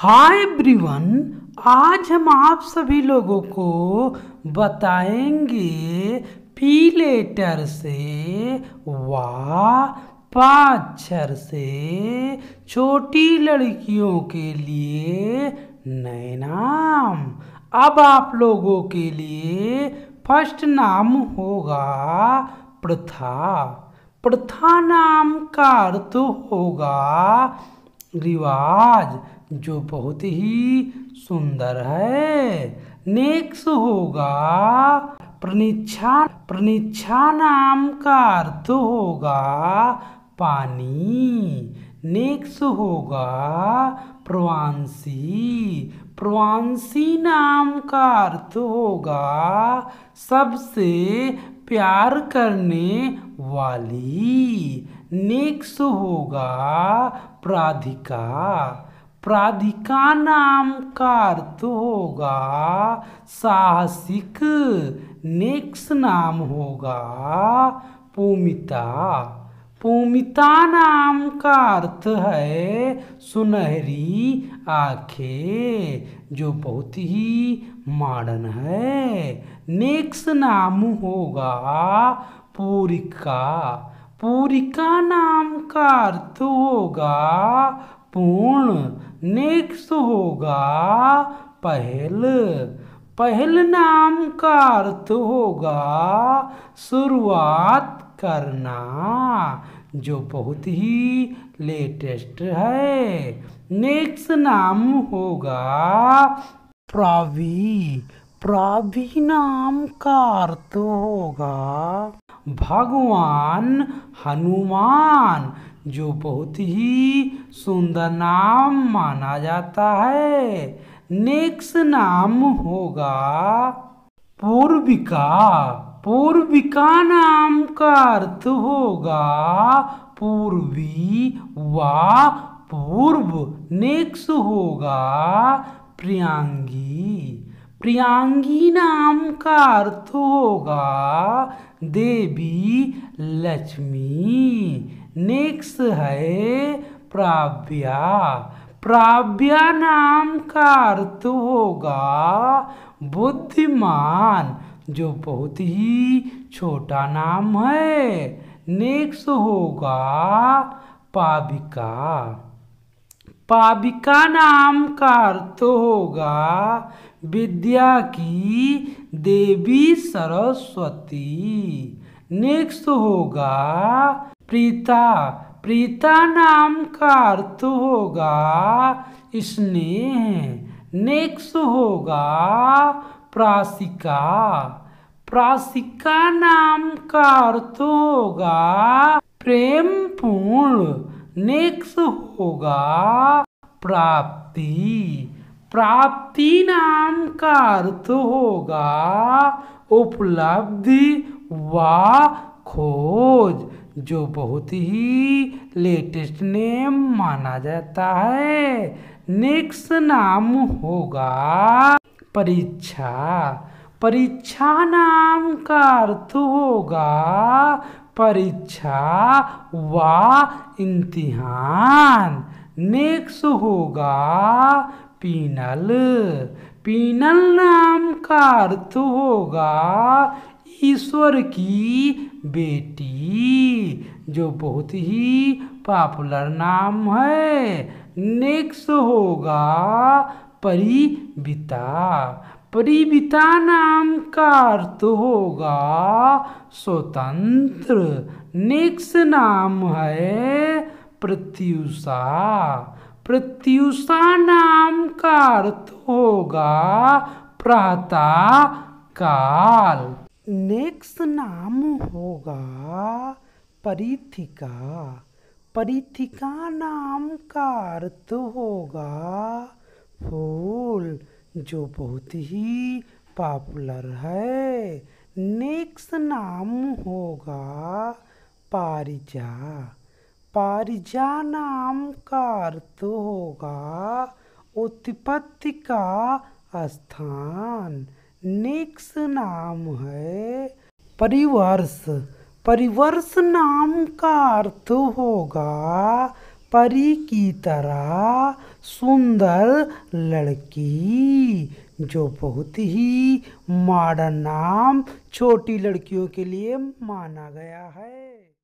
hi everyone आज हम आप सभी लोगों को बताएंगे पी लेटर से वा पाक्षर से छोटी लड़कियों के लिए नए नाम अब आप लोगों के लिए फर्स्ट नाम होगा प्रथा प्रथा नाम का अर्थ होगा रिवाज जो बहुत ही सुंदर है नेक्स होगा प्रनिच्छा प्रनिच्छा नाम का अर्थ होगा पानी नेक्स होगा प्रवांसी प्रवांसी नाम का अर्थ होगा सबसे प्यार करने वाली नेक्स होगा प्राधिका प्राधिका नाम का अर्थ होगा साहसिक नेक्स नाम होगा पूमिता पूमिता नाम का अर्थ है सुनहरी आंखें जो बहुत ही मॉडर्न है नेक्स्ट नाम होगा पूरिका पूरिका नाम का अर्थ होगा पूर्ण नेक्स्ट होगा पहल पहल नाम का अर्थ होगा शुरुआत करना जो बहुत ही लेटेस्ट है नेक्स्ट नाम होगा प्रावी प्रावी नाम का अर्थ होगा भगवान हनुमान जो बहुत ही सुंदर नाम माना जाता है नेक्स्ट नाम होगा पूर्विका पूर्विका नाम का अर्थ होगा पूर्वी व पूर्व नेक्स्ट होगा प्रियांगी प्रियांगी नाम का अर्थ होगा देवी लक्ष्मी नेक्स्ट है प्राव्या प्राव्य नाम का अर्थ होगा बुद्धिमान जो बहुत ही छोटा नाम है नेक्स्ट होगा पाविका पाविका नाम का अर्थ होगा विद्या की देवी सरस्वती नेक्स्ट होगा प्रीता प्रीता नाम का अर्थ होगा स्नेह नेक्स होगा प्रासिका प्रासिका नाम का अर्थ होगा प्रेम पूर्ण नेक्स होगा प्राप्ति प्राप्ति नाम का अर्थ होगा उपलब्धि व खोज जो बहुत ही लेटेस्ट नेम माना जाता है नेक्स्ट नाम होगा परीक्षा परीक्षा नाम का अर्थ होगा परीक्षा व इम्तिहान नेक्स्ट होगा पीनल पीनल नाम का अर्थ होगा ईश्वर की बेटी जो बहुत ही पॉपुलर नाम है नेक्स्ट होगा परिविता परिविता नाम का अर्थ होगा स्वतंत्र नेक्स्ट नाम है प्रत्युषा प्रत्युषा नाम का अर्थ होगा प्राता काल नेक्स्ट नाम होगा परिथिका परिथिका नाम का अर्थ होगा फूल जो बहुत ही पॉपुलर है नेक्स्ट नाम होगा पारिजा पारिजा नाम का अर्थ होगा उत्पत्ति का स्थान नेक्स्ट नाम है परिवर्ष परिवर्ष नाम का अर्थ होगा परी की तरह सुंदर लड़की जो बहुत ही मॉडर्न नाम छोटी लड़कियों के लिए माना गया है